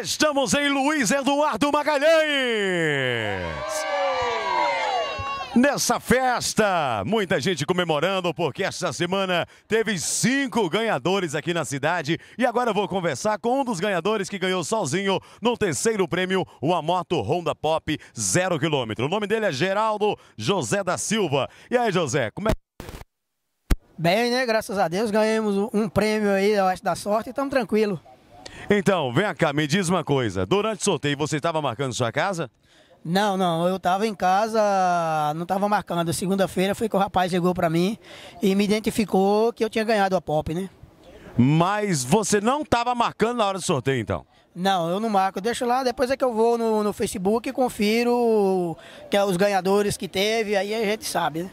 Estamos em Luiz Eduardo Magalhães. Nessa festa, muita gente comemorando, porque esta semana teve cinco ganhadores aqui na cidade. E agora eu vou conversar com um dos ganhadores que ganhou sozinho no terceiro prêmio, uma moto Honda Pop zero quilômetro. O nome dele é Geraldo José da Silva. E aí, José, como é Bem, né? Graças a Deus ganhamos um prêmio aí, eu acho, da sorte e estamos tranquilo. Então, vem cá, me diz uma coisa. Durante o sorteio, você estava marcando sua casa? Não, não, eu estava em casa, não estava marcando. Segunda-feira foi que o rapaz chegou para mim e me identificou que eu tinha ganhado a pop, né? Mas você não estava marcando na hora do sorteio, então? Não, eu não marco. Eu deixo lá, depois é que eu vou no, no Facebook e confiro que é os ganhadores que teve, aí a gente sabe, né?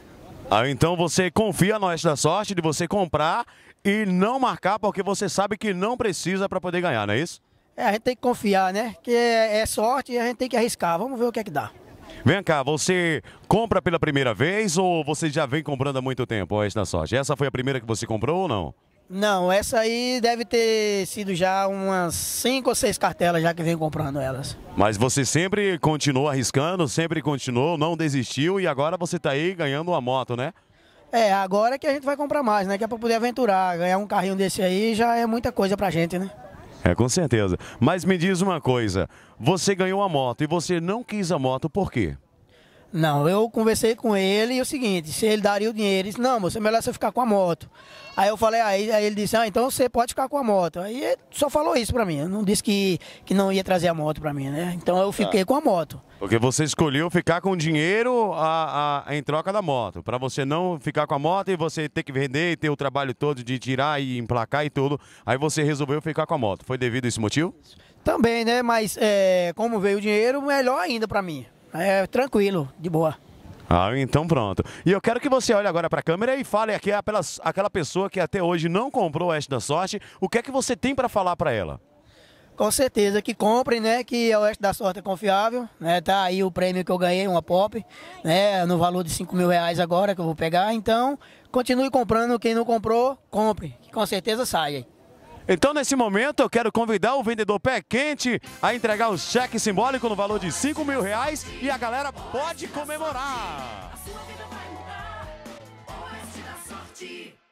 Ah, então você confia no Oeste da sorte de você comprar e não marcar, porque você sabe que não precisa para poder ganhar, não é isso? É, a gente tem que confiar, né? Que é, é sorte e a gente tem que arriscar. Vamos ver o que é que dá. Vem cá, você compra pela primeira vez ou você já vem comprando há muito tempo essa sorte? Essa foi a primeira que você comprou ou não? Não, essa aí deve ter sido já umas cinco ou seis cartelas já que vem comprando elas. Mas você sempre continuou arriscando, sempre continuou, não desistiu e agora você está aí ganhando uma moto, né? É, agora que a gente vai comprar mais, né? Que é para poder aventurar. Ganhar um carrinho desse aí já é muita coisa pra gente, né? É, com certeza. Mas me diz uma coisa. Você ganhou a moto e você não quis a moto, por quê? Não, eu conversei com ele e o seguinte, se ele daria o dinheiro, ele disse, não, você é melhor você ficar com a moto. Aí eu falei, aí, aí ele disse, ah, então você pode ficar com a moto. Aí ele só falou isso pra mim, não disse que, que não ia trazer a moto pra mim, né? Então eu fiquei ah. com a moto. Porque você escolheu ficar com dinheiro a, a, em troca da moto, pra você não ficar com a moto e você ter que vender e ter o trabalho todo de tirar e emplacar e tudo. Aí você resolveu ficar com a moto. Foi devido a esse motivo? Também, né? Mas é, como veio o dinheiro, melhor ainda pra mim. É tranquilo, de boa. Ah, então pronto. E eu quero que você olhe agora para a câmera e fale aqui àquela, pessoa que até hoje não comprou o Oeste da Sorte, o que é que você tem para falar para ela? Com certeza que compre, né? Que é o Oeste da Sorte é confiável, né? Tá aí o prêmio que eu ganhei, uma pop, né? No valor de 5 mil reais agora que eu vou pegar. Então, continue comprando. Quem não comprou, compre. Que com certeza sai aí. Então, nesse momento, eu quero convidar o vendedor pé quente a entregar o um cheque simbólico no valor de 5 mil reais e a galera pode comemorar. A sua vida vai mudar, sorte.